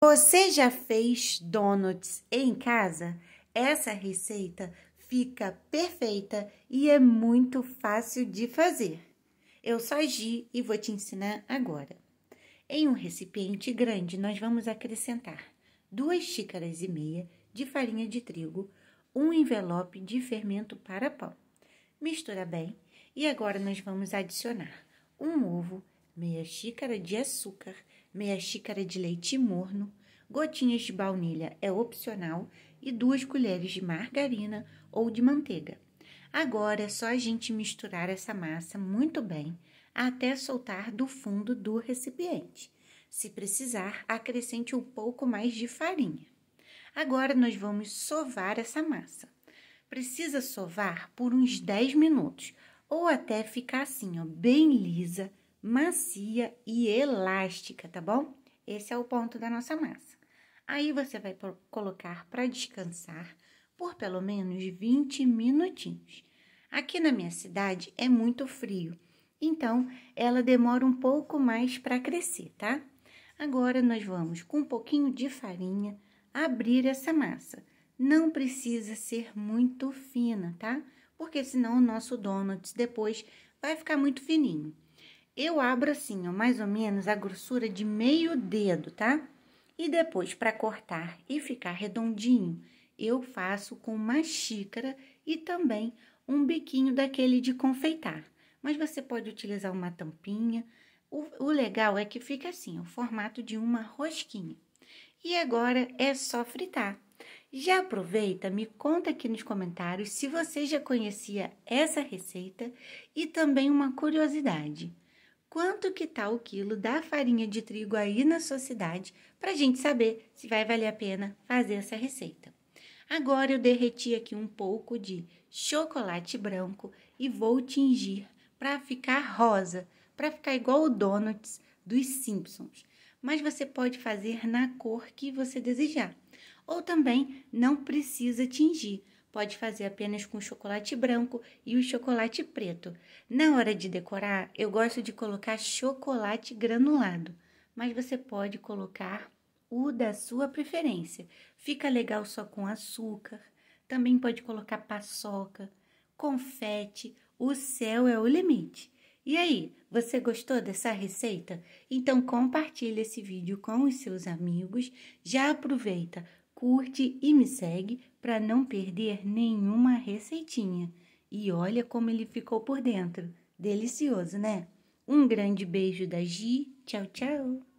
Você já fez donuts em casa? Essa receita fica perfeita e é muito fácil de fazer. Eu sou a Gi e vou te ensinar agora. Em um recipiente grande, nós vamos acrescentar duas xícaras e meia de farinha de trigo, um envelope de fermento para pão. Mistura bem e agora nós vamos adicionar um ovo meia xícara de açúcar, meia xícara de leite morno, gotinhas de baunilha é opcional e duas colheres de margarina ou de manteiga. Agora é só a gente misturar essa massa muito bem até soltar do fundo do recipiente. Se precisar, acrescente um pouco mais de farinha. Agora nós vamos sovar essa massa. Precisa sovar por uns 10 minutos ou até ficar assim, ó, bem lisa, macia e elástica, tá bom? Esse é o ponto da nossa massa. Aí você vai colocar para descansar por pelo menos 20 minutinhos. Aqui na minha cidade é muito frio, então ela demora um pouco mais para crescer, tá? Agora nós vamos com um pouquinho de farinha abrir essa massa. Não precisa ser muito fina, tá? Porque senão o nosso donuts depois vai ficar muito fininho. Eu abro assim, ó, mais ou menos a grossura de meio dedo, tá? E depois, para cortar e ficar redondinho, eu faço com uma xícara e também um biquinho daquele de confeitar. Mas você pode utilizar uma tampinha. O, o legal é que fica assim, o formato de uma rosquinha. E agora é só fritar. Já aproveita, me conta aqui nos comentários se você já conhecia essa receita e também uma curiosidade quanto que tá o quilo da farinha de trigo aí na sua cidade para a gente saber se vai valer a pena fazer essa receita. Agora eu derreti aqui um pouco de chocolate branco e vou tingir para ficar rosa, para ficar igual o donuts dos Simpsons. Mas você pode fazer na cor que você desejar. Ou também não precisa tingir. Pode fazer apenas com chocolate branco e o chocolate preto. Na hora de decorar, eu gosto de colocar chocolate granulado, mas você pode colocar o da sua preferência. Fica legal só com açúcar, também pode colocar paçoca, confete, o céu é o limite. E aí, você gostou dessa receita? Então compartilhe esse vídeo com os seus amigos, já aproveita, curte e me segue para não perder nenhuma receitinha. E olha como ele ficou por dentro. Delicioso, né? Um grande beijo da Gi. Tchau, tchau!